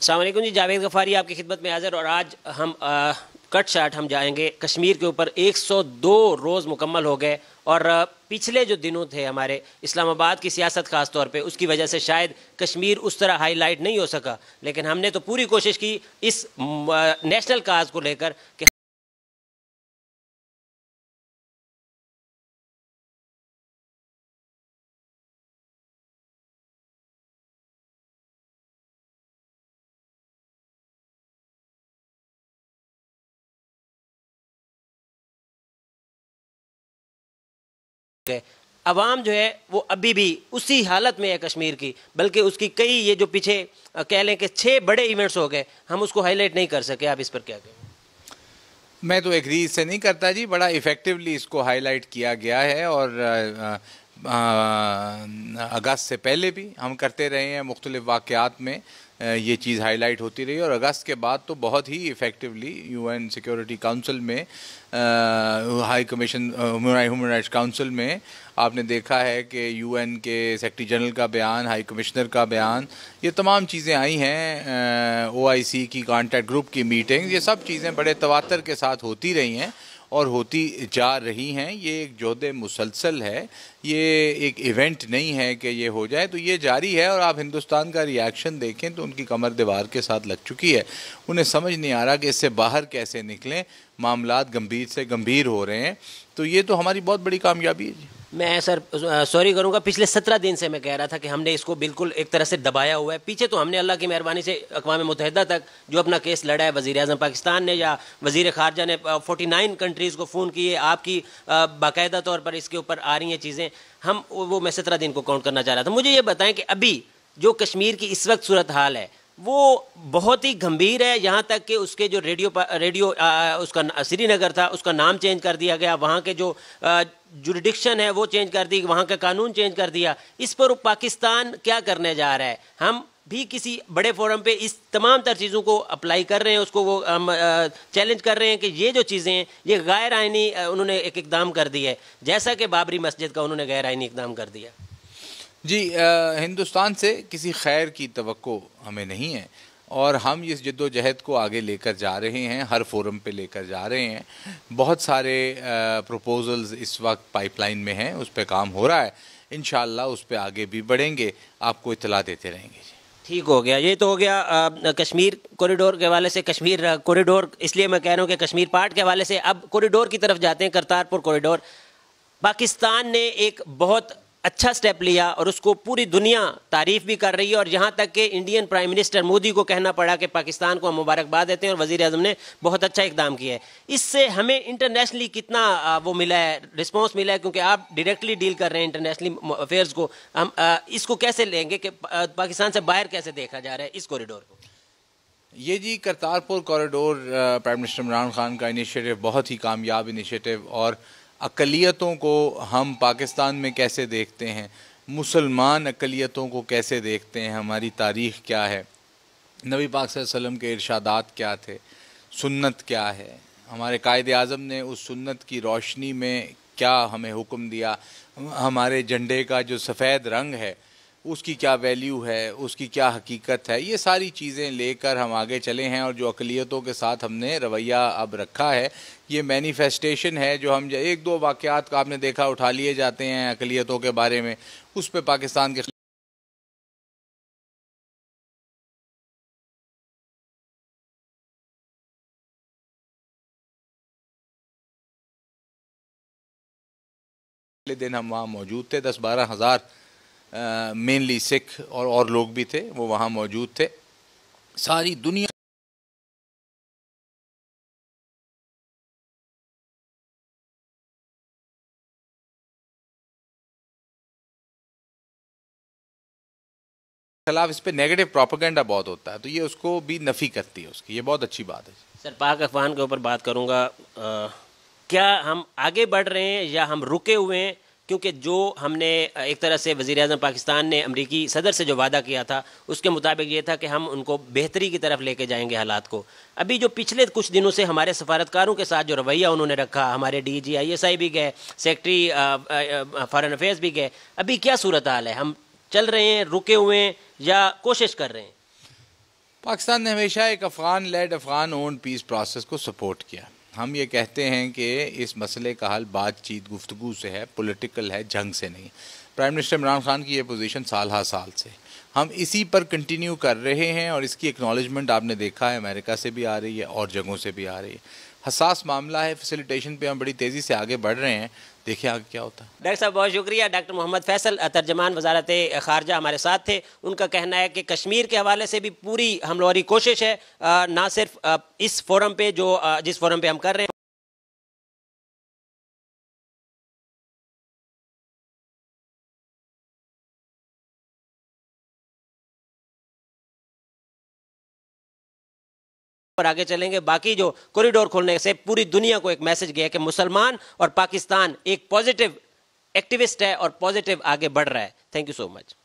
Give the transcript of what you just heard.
السلام علیکم جی جاوید غفاری آپ کی خدمت میں حاضر اور آج ہم کٹ شاٹ ہم جائیں گے کشمیر کے اوپر ایک سو دو روز مکمل ہو گئے اور پچھلے جو دنوں تھے ہمارے اسلام آباد کی سیاست خاص طور پہ اس کی وجہ سے شاید کشمیر اس طرح ہائی لائٹ نہیں ہو سکا لیکن ہم نے تو پوری کوشش کی اس نیشنل کاز کو لے کر کہ سکتے عوام جو ہے وہ ابھی بھی اسی حالت میں ہے کشمیر کی بلکہ اس کی کئی یہ جو پیچھے کہہ لیں کہ چھ بڑے ایونٹس ہو گئے ہم اس کو ہائی لائٹ نہیں کر سکے آپ اس پر کیا کہیں میں تو ایگری اس سے نہیں کرتا جی بڑا افیکٹولی اس کو ہائی لائٹ کیا گیا ہے اور اگست سے پہلے بھی ہم کرتے رہے ہیں مختلف واقعات میں یہ چیز ہائی لائٹ ہوتی رہی اور اگست کے بعد تو بہت ہی effectively U N security council میں high commission human rights council میں آپ نے دیکھا ہے کہ یو این کے سیکٹری جنرل کا بیان ہائی کمشنر کا بیان یہ تمام چیزیں آئی ہیں او آئی سی کی کانٹیکٹ گروپ کی میٹنگ یہ سب چیزیں بڑے تواتر کے ساتھ ہوتی رہی ہیں اور ہوتی جا رہی ہیں یہ ایک جوہد مسلسل ہے یہ ایک ایونٹ نہیں ہے کہ یہ ہو جائے تو یہ جاری ہے اور آپ ہندوستان کا ریاکشن دیکھیں تو ان کی کمر دیوار کے ساتھ لگ چکی ہے انہیں سمجھ نہیں آ رہا کہ اس سے باہر کیسے نکلیں معاملات گمبھیر سے گمبھیر ہو رہے ہیں تو یہ تو ہماری بہت بڑی کامیابی ہے جی میں سر سوری کروں گا پچھلے سترہ دن سے میں کہہ رہا تھا کہ ہم نے اس کو بالکل ایک طرح سے دبایا ہوا ہے پیچھے تو ہم نے اللہ کی مہربانی سے اقوام متحدہ تک جو اپنا کیس لڑا ہے وزیر اعظم پاکستان نے یا وزیر خارجہ نے فورٹی نائن کنٹریز کو فون کیے آپ کی باقاعدہ طور پر اس کے اوپر آ رہی ہیں چیزیں ہم وہ میں سترہ دن کو کاؤنٹ کرنا چاہ رہا تھا مجھے یہ بتائیں کہ ابھی جو کشمیر کی اس وقت صورت حال ہے وہ بہت ہی گھمبیر ہے یہاں تک کہ اس کے جو ریڈیو ریڈیو اس کا سری نگر تھا اس کا نام چینج کر دیا گیا وہاں کے جو جوریڈکشن ہے وہ چینج کر دی وہاں کا قانون چینج کر دیا اس پر پاکستان کیا کرنے جا رہا ہے ہم بھی کسی بڑے فورم پہ اس تمام تر چیزوں کو اپلائی کر رہے ہیں اس کو وہ ہم چیلنج کر رہے ہیں کہ یہ جو چیزیں ہیں یہ غیر آئینی انہوں نے ایک اقدام کر دی ہے جیسا کہ بابری مسجد کا انہوں نے غیر آئینی اقدام کر دیا جی ہندوستان سے کسی خیر کی توقع ہمیں نہیں ہے اور ہم اس جد و جہد کو آگے لے کر جا رہے ہیں ہر فورم پہ لے کر جا رہے ہیں بہت سارے پروپوزلز اس وقت پائپ لائن میں ہیں اس پہ کام ہو رہا ہے انشاءاللہ اس پہ آگے بھی بڑھیں گے آپ کو اطلاع دیتے رہیں گے جی ٹھیک ہو گیا یہ تو ہو گیا کشمیر کوریڈور کے حوالے سے کشمیر کوریڈور اس لیے میں کہہ رہا ہوں کہ کشمیر پارٹ کے حوالے سے اب کوریڈور کی طرف جاتے ہیں کرتارپور کوریڈور پاکستان نے ایک بہت اچھا سٹیپ لیا اور اس کو پوری دنیا تعریف بھی کر رہی ہے اور جہاں تک کہ انڈین پرائم منسٹر مودی کو کہنا پڑا کہ پاکستان کو ہم مبارکباد دیتے ہیں اور وزیر اعظم نے بہت اچھا اقدام کیا ہے اس سے ہمیں انٹرنیشنلی کتنا وہ ملا ہے رسپانس ملا ہے کیونکہ آپ ڈائریکٹلی ڈیل کر رہے ہیں انٹرنیشنلی افیئرس کو ہم اس کو کیسے لیں گے کہ پاکستان سے باہر کیسے دیکھا جا رہا ہے اس کوریڈور کو یہ جی Kartarpur corridor prime minister Imran Khan کا انیشیٹو بہت ہی کامیاب انیشیٹو اور اقلیتوں کو ہم پاکستان میں کیسے دیکھتے ہیں مسلمان اقلیتوں کو کیسے دیکھتے ہیں ہماری تاریخ کیا ہے نبی پاک صلی اللہ علیہ وسلم کے ارشادات کیا تھے سنت کیا ہے ہمارے قائد اعظم نے اس سنت کی روشنی میں کیا ہمیں حکم دیا ہمارے جھنڈے کا جو سفید رنگ ہے اس کی کیا ویلیو ہے اس کی کیا حقیقت ہے یہ ساری چیزیں لے کر ہم آگے چلے ہیں اور جو اقلیتوں کے ساتھ ہم نے رویہ اب رکھا ہے یہ مینیفیسٹیشن ہے جو ہم ایک دو واقعات کا آپ نے دیکھا اٹھا لیے جاتے ہیں اقلیتوں کے بارے میں اس پہ پاکستان کے دن ہم وہاں موجود تھے دس بارہ ہزار مینلی سکھ اور اور لوگ بھی تھے وہ وہاں موجود تھے ساری دنیا خلاف اس پہ نیگیٹو پروپیگنڈا بہت ہوتا ہے تو یہ اس کو بھی نفی کرتی ہے اس کی یہ بہت اچھی بات ہے سر پاک افغان کے اوپر بات کروں گا کیا ہم آگے بڑھ رہے ہیں یا ہم رکے ہوئے ہیں کیونکہ جو ہم نے ایک طرح سے وزیر اعظم پاکستان نے امریکی صدر سے جو وعدہ کیا تھا اس کے مطابق یہ تھا کہ ہم ان کو بہتری کی طرف لے کے جائیں گے حالات کو ابھی جو پچھلے کچھ دنوں سے ہمارے سفارتکاروں کے ساتھ جو رویہ انہوں نے رکھا ہمارے D G I S I بھی گئے سیکٹری فارن افیئرس بھی گئے ابھی کیا صورتحال ہے ہم چل رہے ہیں رکے ہوئے ہیں یا کوشش کر رہے ہیں پاکستان نے ہمیشہ ایک Afghan lead Afghan own peace process کو سپورٹ کیا ہم یہ کہتے ہیں کہ اس مسئلے کا حل بات چیت گفتگو سے ہے پولیٹیکل ہے جنگ سے نہیں پرائم منسٹر عمران خان کی یہ پوزیشن سال ہا سال سے ہم اسی پر کنٹینیو کر رہے ہیں اور اس کی اکنالجمنٹ آپ نے دیکھا ہے امریکہ سے بھی آ رہی ہے اور جگہوں سے بھی آ رہی ہے حساس معاملہ ہے فیسلیٹیشن پہ ہم بڑی تیزی سے آگے بڑھ رہے ہیں دیکھیں آگے کیا ہوتا ہے ڈاکٹر صاحب بہت شکریہ ڈاکٹر محمد فیصل ترجمان وزارت خارجہ ہمارے ساتھ تھے ان کا کہنا ہے کہ کشمیر کے حوالے سے بھی پوری ہم کوشش ہے نہ صرف اس فورم پہ جو جس فورم پہ ہم کر رہے ہیں پر آگے چلیں گے باقی جو کوریڈور کھولنے سے پوری دنیا کو ایک میسج گیا کہ مسلمان اور پاکستان ایک پوزیٹیو ایکٹیویسٹ ہے اور پوزیٹیو آگے بڑھ رہا ہے تھینک یو سو مچ